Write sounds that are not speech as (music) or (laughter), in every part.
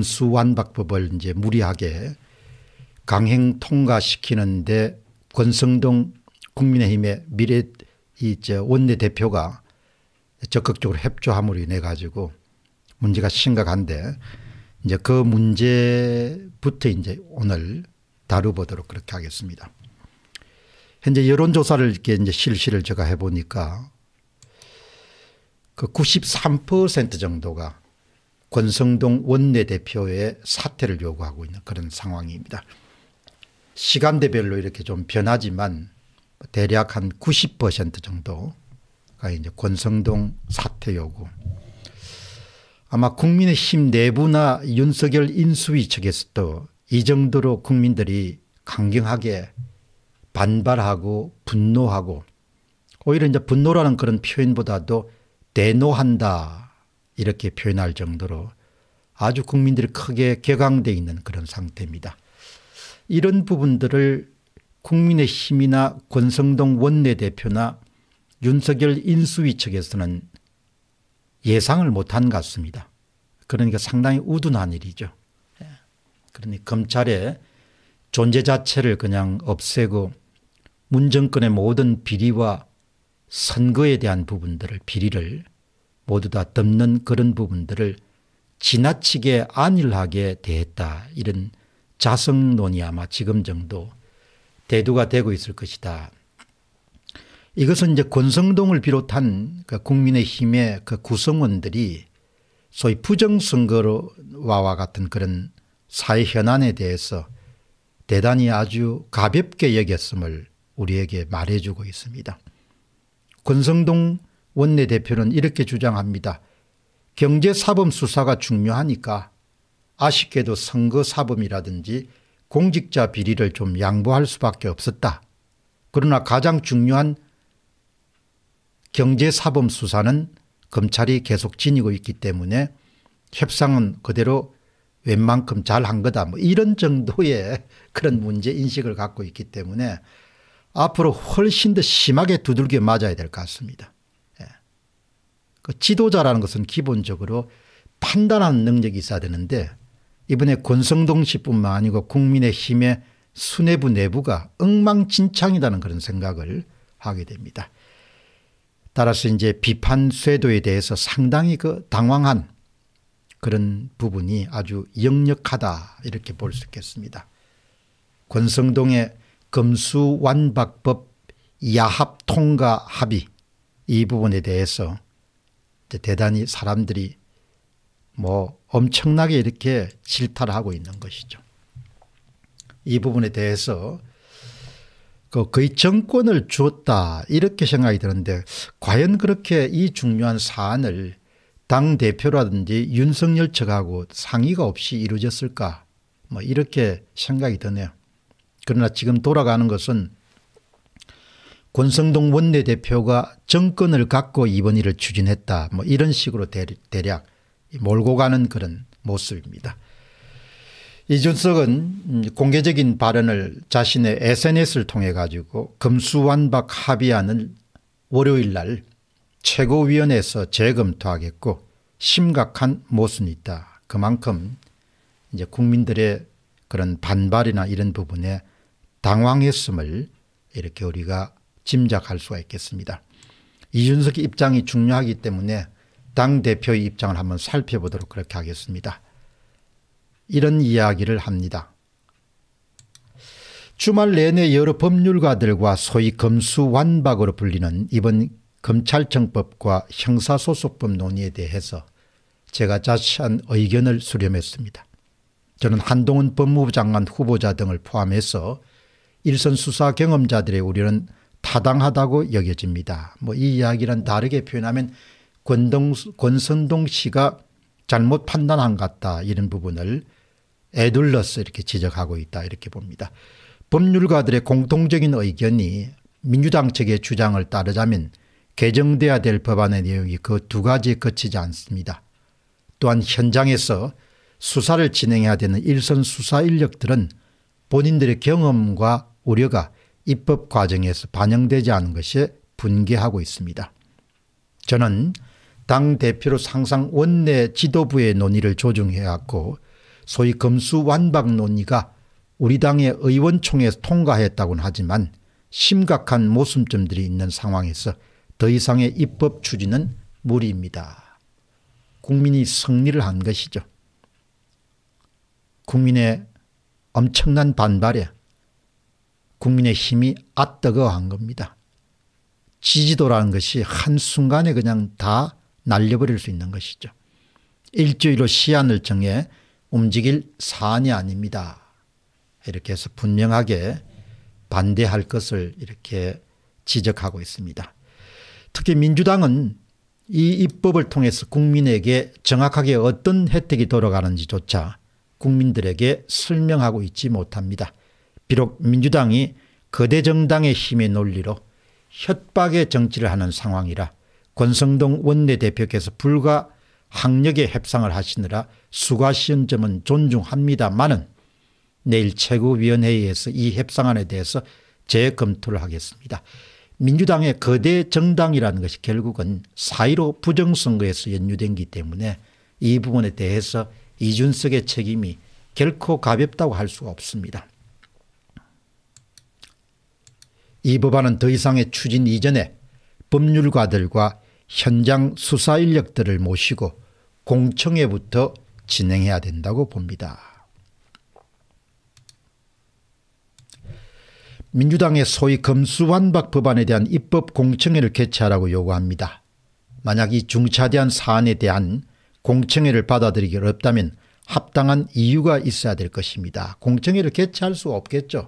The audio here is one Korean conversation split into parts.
감수완박법을 이제 무리하게 강행 통과시키는데 권성동 국민의힘의 미래 이저 원내대표가 적극적으로 협조함으로 인해 가지고 문제가 심각한데 이제 그 문제부터 이제 오늘 다뤄보도록 그렇게 하겠습니다. 현재 여론조사를 이렇게 이제 실시를 제가 해보니까 그93% 정도가 권성동 원내대표의 사퇴를 요구하고 있는 그런 상황입니다. 시간대별로 이렇게 좀 변하지만 대략 한 90% 정도가 이제 권성동 사퇴 요구. 아마 국민의힘 내부나 윤석열 인수위 측에서도 이 정도로 국민들이 강경하게 반발하고 분노하고 오히려 이제 분노라는 그런 표현보다도 대노한다 이렇게 표현할 정도로 아주 국민들이 크게 격앙어 있는 그런 상태입니다. 이런 부분들을 국민의힘이나 권성동 원내대표나 윤석열 인수위 측에서는 예상을 못한 것 같습니다. 그러니까 상당히 우둔한 일이죠. 예. 그러니 검찰의 존재 자체를 그냥 없애고 문정권의 모든 비리와 선거에 대한 부분들을 비리를 모두 다 덮는 그런 부분들을 지나치게 안일하게 대했다. 이런 자성론이 아마 지금 정도 대두가 되고 있을 것이다. 이것은 이제 권성동을 비롯한 그 국민의힘의 그 구성원들이 소위 부정선거와 같은 그런 사회 현안에 대해서 대단히 아주 가볍게 여겼음을 우리에게 말해주고 있습니다. 권성동 원내대표는 이렇게 주장합니다. 경제사범 수사가 중요하니까 아쉽게도 선거사범이라든지 공직자 비리를 좀 양보할 수밖에 없었다. 그러나 가장 중요한 경제사범 수사는 검찰이 계속 지니고 있기 때문에 협상은 그대로 웬만큼 잘 한 거다 뭐 이런 정도의 (laughs) 그런 문제인식을 갖고 있기 때문에 앞으로 훨씬 더 심하게 두들겨 맞아야 될 것 같습니다. 그 지도자라는 것은 기본적으로 판단하는 능력이 있어야 되는데 이번에 권성동 씨뿐만 아니고 국민의힘의 수뇌부 내부가 엉망진창이라는 그런 생각을 하게 됩니다. 따라서 이제 비판 쇄도에 대해서 상당히 그 당황한 그런 부분이 아주 역력하다 이렇게 볼 수 있겠습니다. 권성동의 검수완박법 야합통과 합의 이 부분에 대해서 대단히 사람들이 뭐 엄청나게 이렇게 질타를 하고 있는 것이죠. 이 부분에 대해서 그 거의 정권을 주었다 이렇게 생각이 드는데 과연 그렇게 이 중요한 사안을 당 대표라든지 윤석열 측하고 상의가 없이 이루어졌을까 뭐 이렇게 생각이 드네요. 그러나 지금 돌아가는 것은 권성동 원내대표가 정권을 갖고 이번 일을 추진했다. 뭐 이런 식으로 대략 몰고 가는 그런 모습입니다. 이준석은 음, 공개적인 발언을 자신의 SNS를 통해 가지고 금수완박 합의안을 월요일 날 최고위원회에서 재검토하겠고 심각한 모순이 있다. 그만큼 이제 국민들의 그런 반발이나 이런 부분에 당황했음을 이렇게 우리가 짐작할 수가 있겠습니다. 이준석 입장이 중요하기 때문에 당대표의 입장을 한번 살펴보도록 그렇게 하겠습니다. 이런 이야기를 합니다. 주말 내내 여러 법률가들과 소위 검수완박으로 불리는 이번 검찰청법과 형사소송법 논의에 대해서 제가 자세한 의견을 수렴했습니다. 저는 한동훈 법무부 장관 후보자 등을 포함해서 일선 수사 경험자들의 우려는 타당하다고 여겨집니다. 뭐 이 이야기는 다르게 표현하면 권동, 권선동 씨가 잘못 판단한 같다 이런 부분을 에둘러서 이렇게 지적하고 있다 이렇게 봅니다. 법률가들의 공통적인 의견이 민주당 측의 주장을 따르자면 개정돼야 될 법안의 내용이 그 두 가지에 그치지 않습니다. 또한 현장에서 수사를 진행해야 되는 일선 수사 인력들은 본인들의 경험과 우려가 입법 과정에서 반영되지 않은 것이 분개하고 있습니다. 저는 당 대표로 항상 원내 지도부의 논의를 조정해왔고 소위 검수완박 논의가 우리 당의 의원총회에서 통과했다곤 하지만 심각한 모순점들이 있는 상황에서 더 이상의 입법 추진은 무리입니다. 국민이 승리를 한 것이죠. 국민의 엄청난 반발에 국민의힘이 아뜨거한 겁니다. 지지도라는 것이 한순간에 그냥 다 날려버릴 수 있는 것이죠. 일주일로 시한을 정해 움직일 사안이 아닙니다. 이렇게 해서 분명하게 반대할 것을 이렇게 지적하고 있습니다. 특히 민주당은 이 입법을 통해서 국민에게 정확하게 어떤 혜택이 돌아가는지조차 국민들에게 설명하고 있지 못합니다. 비록 민주당이 거대 정당의 힘의 논리로 협박의 정치를 하는 상황이라 권성동 원내대표께서 불과 학력의 협상을 하시느라 수고하신 점은 존중합니다만은 내일 최고위원회에서 의이 협상안에 대해서 재검토를 하겠습니다. 민주당의 거대 정당이라는 것이 결국은 사1로 부정선거에서 연유된기 때문에 이 부분에 대해서 이준석의 책임이 결코 가볍다고 할 수가 없습니다. 이 법안은 더 이상의 추진 이전에 법률가들과 현장 수사 인력들을 모시고 공청회부터 진행해야 된다고 봅니다. 민주당의 소위 검수완박 법안에 대한 입법 공청회를 개최하라고 요구합니다. 만약 이 중차대한 사안에 대한 공청회를 받아들이기 어렵다면 합당한 이유가 있어야 될 것입니다. 공청회를 개최할 수 없겠죠.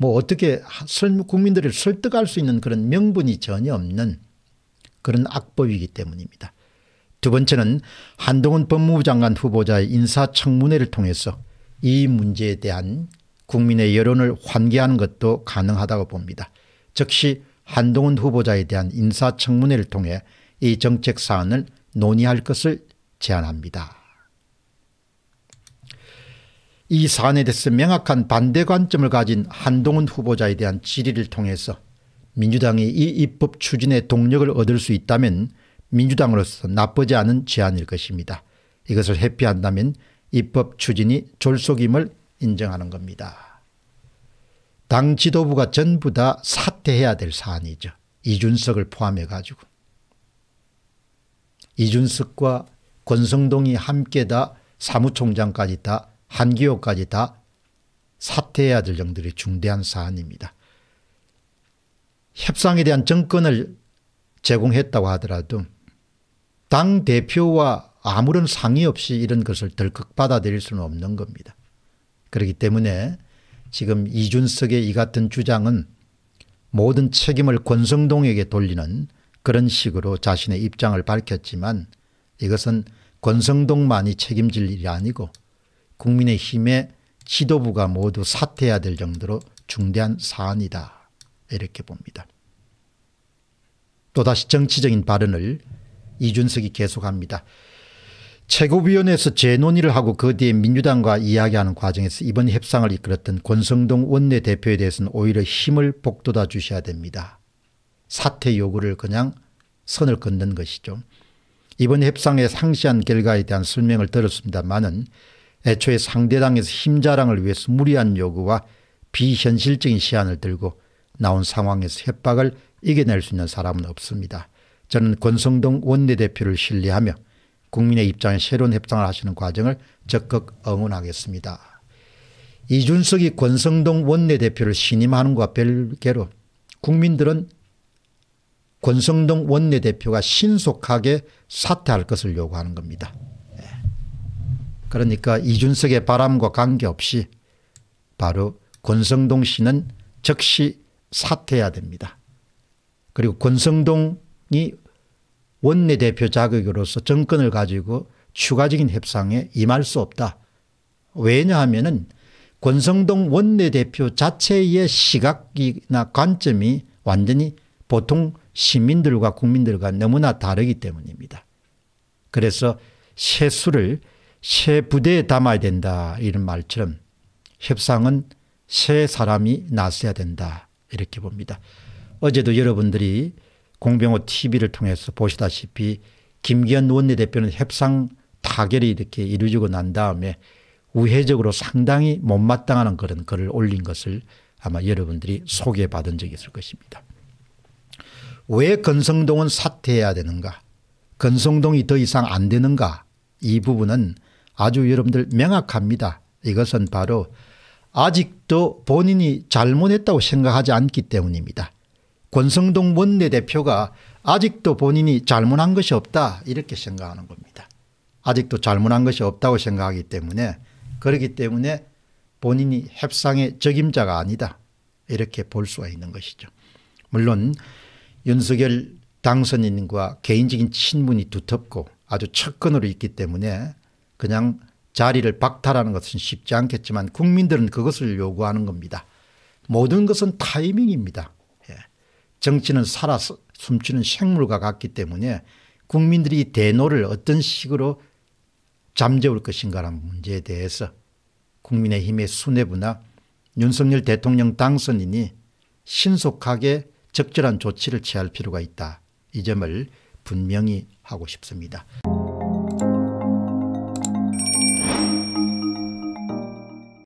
뭐 어떻게 국민들을 설득할 수 있는 그런 명분이 전혀 없는 그런 악법이기 때문입니다. 두 번째는 한동훈 법무부 장관 후보자의 인사청문회를 통해서 이 문제에 대한 국민의 여론을 환기하는 것도 가능하다고 봅니다. 즉시 한동훈 후보자에 대한 인사청문회를 통해 이 정책 사안을 논의할 것을 제안합니다. 이 사안에 대해서 명확한 반대 관점을 가진 한동훈 후보자에 대한 질의를 통해서 민주당이 이 입법 추진의 동력을 얻을 수 있다면 민주당으로서 나쁘지 않은 제안일 것입니다. 이것을 회피한다면 입법 추진이 졸속임을 인정하는 겁니다. 당 지도부가 전부 다 사퇴해야 될 사안이죠. 이준석을 포함해 가지고. 이준석과 권성동이 함께 다 사무총장까지 다 한기호까지 다 사퇴해야 될 정도의 중대한 사안입니다. 협상에 대한 정권을 제공했다고 하더라도 당 대표와 아무런 상의 없이 이런 것을 덜컥 받아들일 수는 없는 겁니다. 그렇기 때문에 지금 이준석의 이 같은 주장은 모든 책임을 권성동에게 돌리는 그런 식으로 자신의 입장을 밝혔지만 이것은 권성동만이 책임질 일이 아니고 국민의힘의 지도부가 모두 사퇴해야 될 정도로 중대한 사안이다. 이렇게 봅니다. 또다시 정치적인 발언을 이준석이 계속합니다. 최고위원회에서 재논의를 하고 그 뒤에 민주당과 이야기하는 과정에서 이번 협상을 이끌었던 권성동 원내대표에 대해서는 오히려 힘을 복돋아 주셔야 됩니다. 사퇴 요구를 그냥 선을 긋는 것이죠. 이번 협상의 상시한 결과에 대한 설명을 들었습니다만은 애초에 상대당에서 힘자랑을 위해서 무리한 요구와 비현실적인 시안을 들고 나온 상황에서 협박을 이겨낼 수 있는 사람은 없습니다. 저는 권성동 원내대표를 신뢰하며 국민의 입장에 새로운 협상을 하시는 과정을 적극 응원하겠습니다. 이준석이 권성동 원내대표를 신임하는 것과 별개로 국민들은 권성동 원내대표가 신속하게 사퇴할 것을 요구하는 겁니다. 그러니까 이준석의 바람과 관계없이 바로 권성동 씨는 즉시 사퇴해야 됩니다. 그리고 권성동이 원내대표 자격으로서 정권을 가지고 추가적인 협상에 임할 수 없다. 왜냐하면은 권성동 원내대표 자체의 시각이나 관점이 완전히 보통 시민들과 국민들과 너무나 다르기 때문입니다. 그래서 세수를 새 부대에 담아야 된다 이런 말처럼 협상은 새 사람이 나서야 된다 이렇게 봅니다. 어제도 여러분들이 공병호 TV를 통해서 보시다시피 김기현 원내대표는 협상 타결이 이렇게 이루어지고 난 다음에 우회적으로 상당히 못마땅한 그런 글을 올린 것을 아마 여러분들이 소개받은 적이 있을 것입니다. 왜 건성동은 사퇴해야 되는가 건성동이 더 이상 안 되는가 이 부분은 아주 여러분들 명확합니다. 이것은 바로 아직도 본인이 잘못했다고 생각하지 않기 때문입니다. 권성동 원내대표가 아직도 본인이 잘못한 것이 없다 이렇게 생각하는 겁니다. 아직도 잘못한 것이 없다고 생각하기 때문에 그렇기 때문에 본인이 협상의 적임자가 아니다 이렇게 볼 수가 있는 것이죠. 물론 윤석열 당선인과 개인적인 친분이 두텁고 아주 측근으로 있기 때문에 그냥 자리를 박탈하는 것은 쉽지 않겠지만 국민들은 그것을 요구하는 겁니다. 모든 것은 타이밍입니다. 예. 정치는 살아 숨치는 생물과 같기 때문에 국민들이 대노를 어떤 식으로 잠재울 것인가라는 문제에 대해서 국민의힘의 수뇌부나 윤석열 대통령 당선인이 신속하게 적절한 조치를 취할 필요가 있다. 이 점을 분명히 하고 싶습니다.